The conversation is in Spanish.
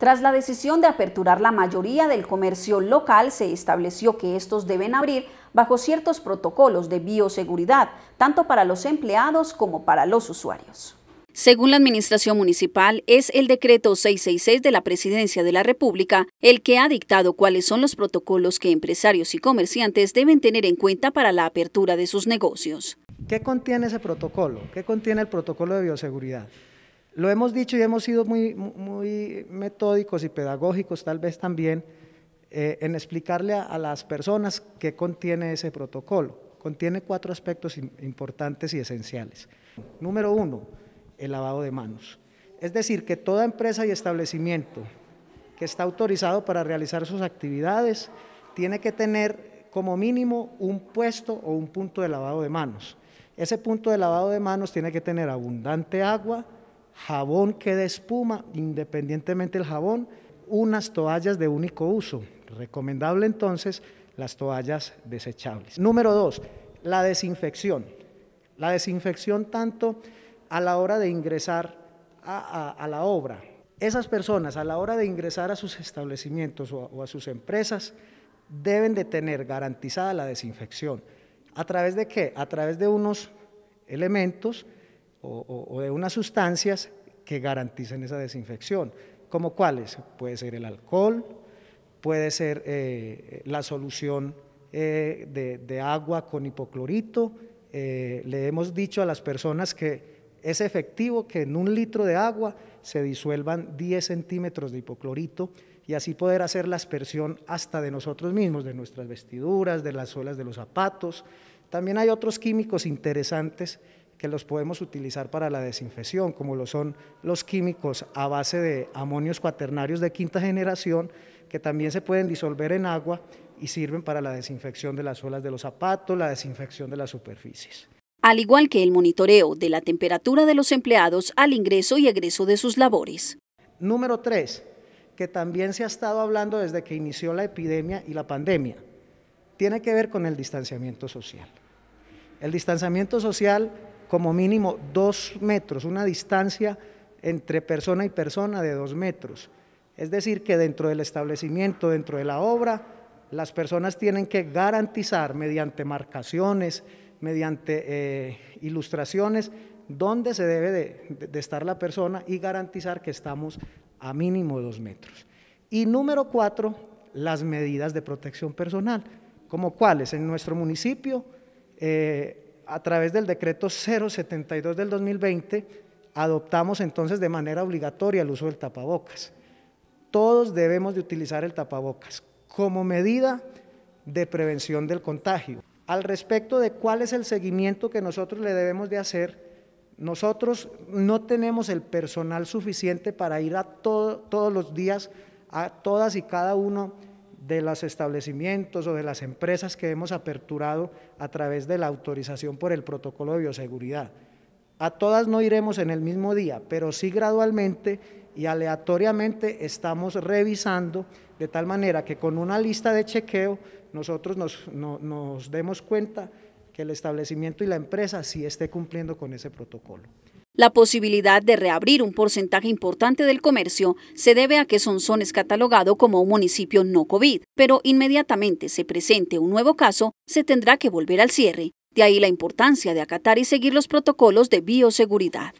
Tras la decisión de aperturar la mayoría del comercio local, se estableció que estos deben abrir bajo ciertos protocolos de bioseguridad, tanto para los empleados como para los usuarios. Según la Administración Municipal, es el decreto 666 de la Presidencia de la República el que ha dictado cuáles son los protocolos que empresarios y comerciantes deben tener en cuenta para la apertura de sus negocios. ¿Qué contiene ese protocolo? ¿Qué contiene el protocolo de bioseguridad? lo hemos dicho y hemos sido muy, muy metódicos y pedagógicos tal vez también eh, en explicarle a, las personas qué contiene ese protocolo. Contiene cuatro aspectos importantes y esenciales. Número uno, el lavado de manos. Es decir, que toda empresa y establecimiento que está autorizado para realizar sus actividades tiene que tener como mínimo un puesto o un punto de lavado de manos. Ese punto de lavado de manos tiene que tener abundante agua, jabón que de espuma, independientemente del jabón, unas toallas de único uso. Recomendable entonces las toallas desechables. Número dos, la desinfección. La desinfección tanto a la hora de ingresar a, la obra. Esas personas a la hora de ingresar a sus establecimientos o o a sus empresas deben de tener garantizada la desinfección. ¿A través de qué? A través de unos elementos o, de unas sustancias que garanticen esa desinfección. ¿Como cuáles? Puede ser el alcohol, puede ser eh, la solución eh, de, agua con hipoclorito. Eh, le hemos dicho a las personas que es efectivo que en un litro de agua se disuelvan 10 centímetros de hipoclorito y así poder hacer la aspersión hasta de nosotros mismos, de nuestras vestiduras, de las olas de los zapatos. También hay otros químicos interesantes que los podemos utilizar para la desinfección, como lo son los químicos a base de amonios cuaternarios de quinta generación, que también se pueden disolver en agua y sirven para la desinfección de las suelas de los zapatos, la desinfección de las superficies. Al igual que el monitoreo de la temperatura de los empleados al ingreso y egreso de sus labores. Número tres, que también se ha estado hablando desde que inició la epidemia y la pandemia, tiene que ver con el distanciamiento social. El distanciamiento social como mínimo dos metros, una distancia entre persona y persona de dos metros. Es decir, que dentro del establecimiento, dentro de la obra, las personas tienen que garantizar mediante marcaciones, mediante eh, ilustraciones, dónde se debe de, estar la persona y garantizar que estamos a mínimo dos metros. Y número cuatro, las medidas de protección personal, como cuáles en nuestro municipio. Eh, a través del decreto 072 del 2020 adoptamos entonces de manera obligatoria el uso del tapabocas. Todos debemos de utilizar el tapabocas como medida de prevención del contagio. Al respecto de cuál es el seguimiento que nosotros le debemos de hacer, nosotros no tenemos el personal suficiente para ir a todos los días a todas y cada uno de los establecimientos o de las empresas que hemos aperturado a través de la autorización por el protocolo de bioseguridad. A todas no iremos en el mismo día, pero sí gradualmente y aleatoriamente estamos revisando de tal manera que con una lista de chequeo nosotros nos, demos cuenta que el establecimiento y la empresa sí esté cumpliendo con ese protocolo. La posibilidad de reabrir un porcentaje importante del comercio se debe a que Sonsón es catalogado como un municipio no COVID, pero inmediatamente se presente un nuevo caso, se tendrá que volver al cierre. De ahí la importancia de acatar y seguir los protocolos de bioseguridad.